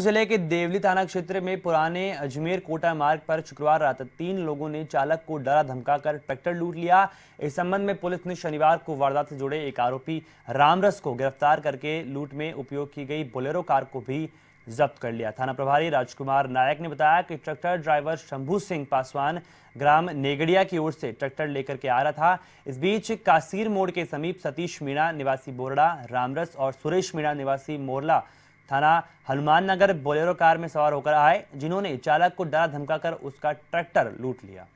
जिले के देवली थाना क्षेत्र में पुराने अजमेर कोटा मार्ग पर शुक्रवार रात तीन लोगों ने चालक को डरा धमकाकर ट्रैक्टर लूट लिया इस संबंध में पुलिस ने शनिवार को वारदात से जुड़े एक आरोपी रामरस को गिरफ्तार करके लूट में उपयोग की गई बोलेरो कार को भी जब्त कर लिया थाना प्रभारी राजकुमार नायक ने बताया कि ट्रैक्टर ड्राइवर शंभू सिंह पासवान ग्राम नेगड़िया की ओर से ट्रैक्टर लेकर के आ रहा था इस बीच कासीर मोड़ के समीप सतीश मीणा निवासी बोरड़ा रामरस और सुरेश मीणा निवासी मोरला थाना हनुमान नगर बोलेरो कार में सवार होकर आए जिन्होंने चालक को डरा धमकाकर उसका ट्रैक्टर लूट लिया